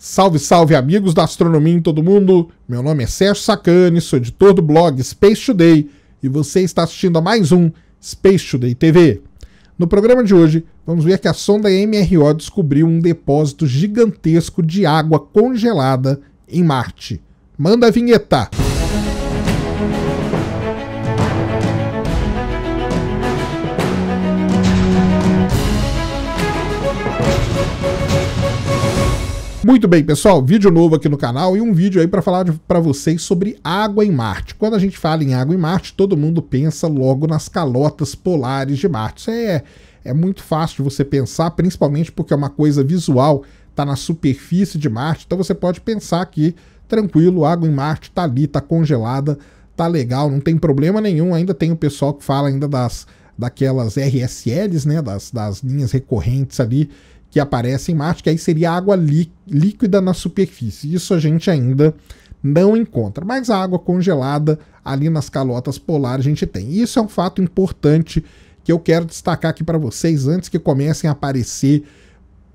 Salve, salve, amigos da astronomia em todo mundo! Meu nome é Sérgio Sacani, sou editor do blog Space Today e você está assistindo a mais um Space Today TV. No programa de hoje, vamos ver que a sonda MRO descobriu um depósito gigantesco de água congelada em Marte. Manda a vinheta! Muito bem, pessoal, vídeo novo aqui no canal e um vídeo aí para falar para vocês sobre água em Marte. Quando a gente fala em água em Marte, todo mundo pensa logo nas calotas polares de Marte. Isso é, é muito fácil de você pensar, principalmente porque é uma coisa visual, está na superfície de Marte, então você pode pensar que, tranquilo, água em Marte está ali, está congelada, tá legal, não tem problema nenhum. Ainda tem o pessoal que fala ainda das daquelas RSLs, né, das, das linhas recorrentes ali, que aparece em Marte, que aí seria água lí líquida na superfície. Isso a gente ainda não encontra, mas a água congelada ali nas calotas polares a gente tem. Isso é um fato importante que eu quero destacar aqui para vocês antes que comecem a aparecer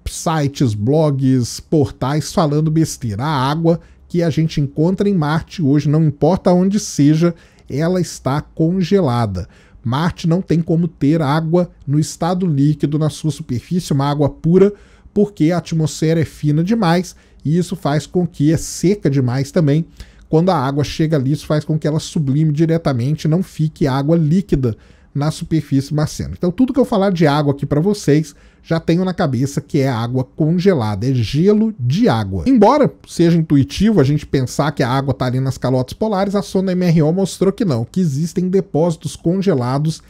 sites, blogs, portais falando besteira. A água que a gente encontra em Marte hoje, não importa onde seja, ela está congelada. Marte não tem como ter água no estado líquido na sua superfície, uma água pura, porque a atmosfera é fina demais e isso faz com que é seca demais também. Quando a água chega ali, isso faz com que ela sublime diretamente, não fique água líquida na superfície marciana. Então, tudo que eu falar de água aqui para vocês, já tenho na cabeça que é água congelada, é gelo de água. Embora seja intuitivo a gente pensar que a água está ali nas calotas polares, a sonda MRO mostrou que não, que existem depósitos congelados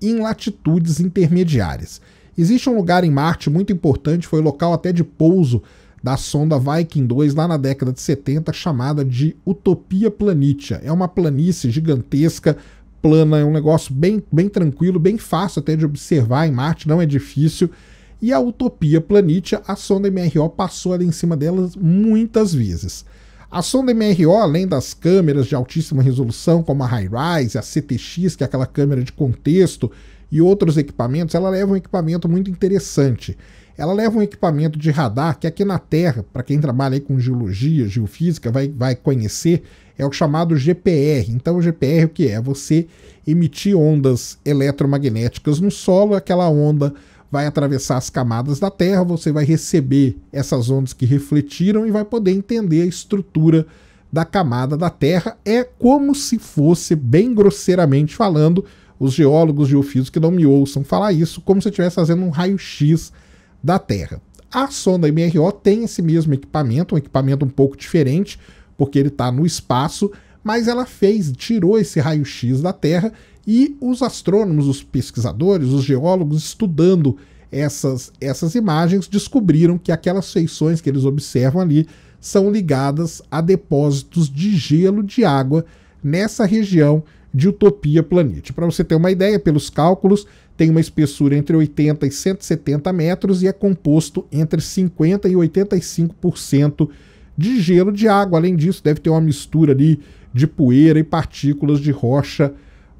em latitudes intermediárias. Existe um lugar em Marte muito importante, foi local até de pouso da sonda Viking 2 lá na década de 70, chamada de Utopia Planitia. É uma planície gigantesca plana, é um negócio bem, bem tranquilo, bem fácil até de observar em Marte, não é difícil. E a utopia Planitia, a sonda MRO passou ali em cima delas muitas vezes. A sonda MRO, além das câmeras de altíssima resolução, como a Hi-Rise, a CTX, que é aquela câmera de contexto, e outros equipamentos, ela leva um equipamento muito interessante ela leva um equipamento de radar que aqui na Terra, para quem trabalha com geologia, geofísica, vai, vai conhecer, é o chamado GPR. Então, o GPR o que é? é? Você emitir ondas eletromagnéticas no solo, aquela onda vai atravessar as camadas da Terra, você vai receber essas ondas que refletiram e vai poder entender a estrutura da camada da Terra. É como se fosse, bem grosseiramente falando, os geólogos geofísicos que não me ouçam falar isso, como se estivesse fazendo um raio-x da Terra. A sonda MRO tem esse mesmo equipamento, um equipamento um pouco diferente, porque ele está no espaço, mas ela fez, tirou esse raio-x da Terra e os astrônomos, os pesquisadores, os geólogos estudando essas, essas imagens descobriram que aquelas feições que eles observam ali são ligadas a depósitos de gelo de água nessa região de Utopia Planite. Para você ter uma ideia, pelos cálculos, tem uma espessura entre 80 e 170 metros e é composto entre 50 e 85% de gelo de água. Além disso, deve ter uma mistura ali de poeira e partículas de rocha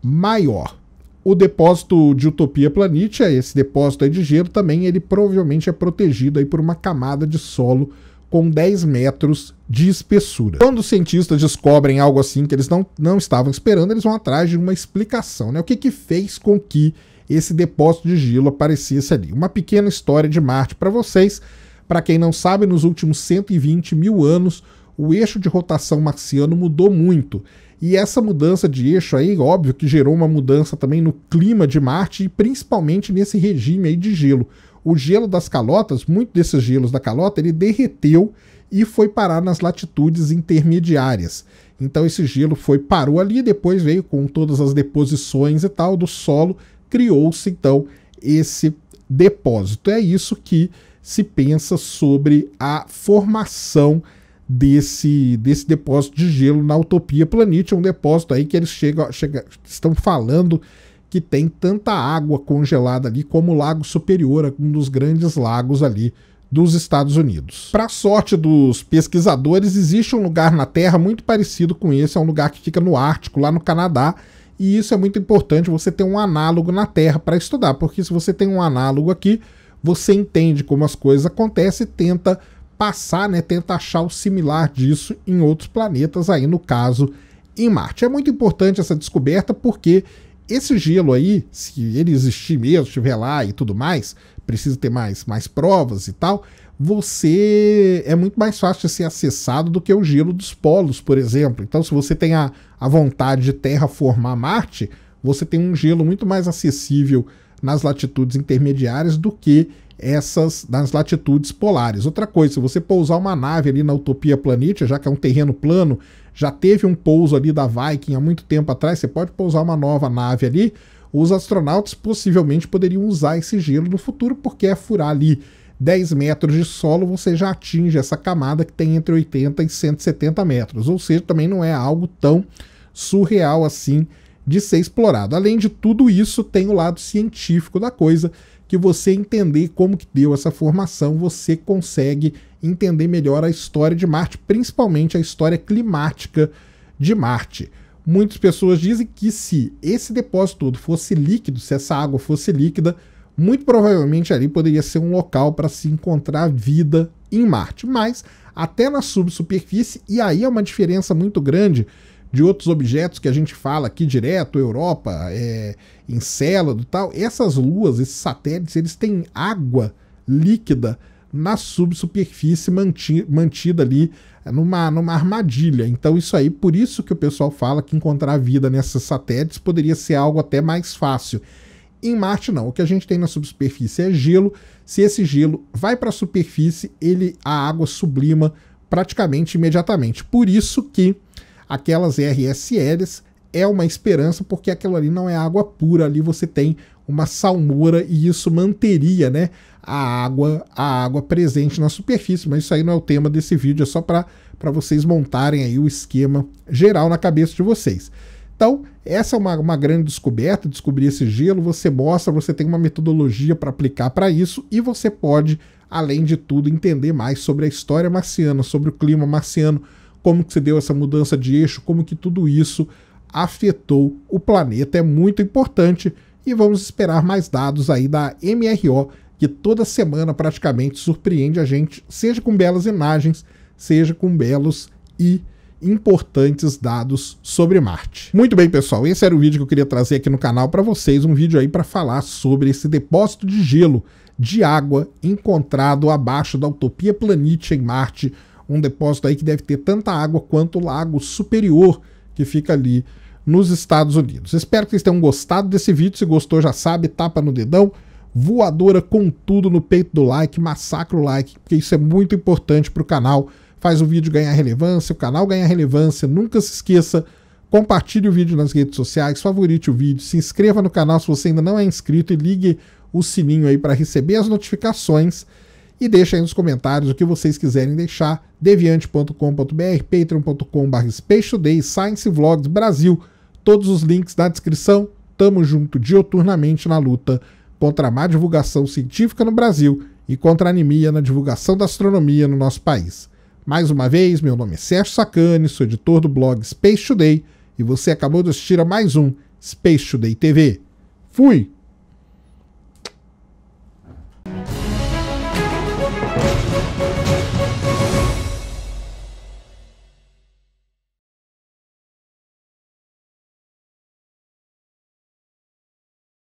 maior. O depósito de Utopia Planitia, esse depósito de gelo também, ele provavelmente é protegido aí por uma camada de solo com 10 metros de espessura. Quando os cientistas descobrem algo assim que eles não, não estavam esperando, eles vão atrás de uma explicação. Né? O que, que fez com que esse depósito de gelo aparecesse ali? Uma pequena história de Marte para vocês. Para quem não sabe, nos últimos 120 mil anos, o eixo de rotação marciano mudou muito. E essa mudança de eixo aí, óbvio que gerou uma mudança também no clima de Marte e principalmente nesse regime aí de gelo o gelo das calotas, muito desses gelos da calota, ele derreteu e foi parar nas latitudes intermediárias. Então esse gelo foi parou ali, depois veio com todas as deposições e tal do solo, criou-se então esse depósito. É isso que se pensa sobre a formação desse, desse depósito de gelo na Utopia Planitia, um depósito aí que eles chegam, estão falando que tem tanta água congelada ali como o Lago Superior, um dos grandes lagos ali dos Estados Unidos. Para sorte dos pesquisadores, existe um lugar na Terra muito parecido com esse, é um lugar que fica no Ártico, lá no Canadá, e isso é muito importante você ter um análogo na Terra para estudar, porque se você tem um análogo aqui, você entende como as coisas acontecem e tenta passar, né, tenta achar o similar disso em outros planetas, aí no caso em Marte. É muito importante essa descoberta porque esse gelo aí, se ele existir mesmo, estiver lá e tudo mais, precisa ter mais, mais provas e tal, você é muito mais fácil de ser acessado do que o gelo dos polos, por exemplo. Então, se você tem a, a vontade de terra formar Marte, você tem um gelo muito mais acessível nas latitudes intermediárias do que essas nas latitudes polares. Outra coisa, se você pousar uma nave ali na Utopia Planitia já que é um terreno plano, já teve um pouso ali da Viking há muito tempo atrás, você pode pousar uma nova nave ali. Os astronautas possivelmente poderiam usar esse gelo no futuro, porque é furar ali 10 metros de solo, você já atinge essa camada que tem entre 80 e 170 metros. Ou seja, também não é algo tão surreal assim de ser explorado. Além de tudo isso, tem o lado científico da coisa, que você entender como que deu essa formação, você consegue entender melhor a história de Marte, principalmente a história climática de Marte. Muitas pessoas dizem que se esse depósito todo fosse líquido, se essa água fosse líquida, muito provavelmente ali poderia ser um local para se encontrar vida em Marte, mas até na subsuperfície, e aí é uma diferença muito grande de outros objetos que a gente fala aqui direto, Europa, é, Encélado e tal, essas luas, esses satélites, eles têm água líquida na subsuperfície manti mantida ali numa, numa armadilha. Então, isso aí, por isso que o pessoal fala que encontrar vida nesses satélites poderia ser algo até mais fácil. Em Marte, não. O que a gente tem na subsuperfície é gelo. Se esse gelo vai para a superfície, ele, a água sublima praticamente imediatamente. Por isso que aquelas RSLs é uma esperança porque aquilo ali não é água pura, ali você tem uma salmoura e isso manteria, né, a água, a água presente na superfície, mas isso aí não é o tema desse vídeo, é só para para vocês montarem aí o esquema geral na cabeça de vocês. Então, essa é uma, uma grande descoberta, descobrir esse gelo, você mostra, você tem uma metodologia para aplicar para isso e você pode, além de tudo, entender mais sobre a história marciana, sobre o clima marciano, como que se deu essa mudança de eixo, como que tudo isso afetou o planeta. É muito importante e vamos esperar mais dados aí da MRO, que toda semana praticamente surpreende a gente, seja com belas imagens, seja com belos e importantes dados sobre Marte. Muito bem, pessoal, esse era o vídeo que eu queria trazer aqui no canal para vocês, um vídeo aí para falar sobre esse depósito de gelo de água encontrado abaixo da Utopia planite em Marte, um depósito aí que deve ter tanta água quanto o lago superior que fica ali nos Estados Unidos. Espero que vocês tenham gostado desse vídeo. Se gostou, já sabe, tapa no dedão, voadora com tudo no peito do like, massacra o like, porque isso é muito importante para o canal. Faz o vídeo ganhar relevância, o canal ganhar relevância. Nunca se esqueça, compartilhe o vídeo nas redes sociais, favorite o vídeo, se inscreva no canal se você ainda não é inscrito e ligue o sininho aí para receber as notificações. E deixa aí nos comentários o que vocês quiserem deixar. deviante.com.br, patreon.com.br, Space Science Vlogs Brasil. Todos os links na descrição. Tamo junto dioturnamente na luta contra a má divulgação científica no Brasil e contra a anemia na divulgação da astronomia no nosso país. Mais uma vez, meu nome é Sérgio Sacani, sou editor do blog Space Today e você acabou de assistir a mais um Space Today TV. Fui!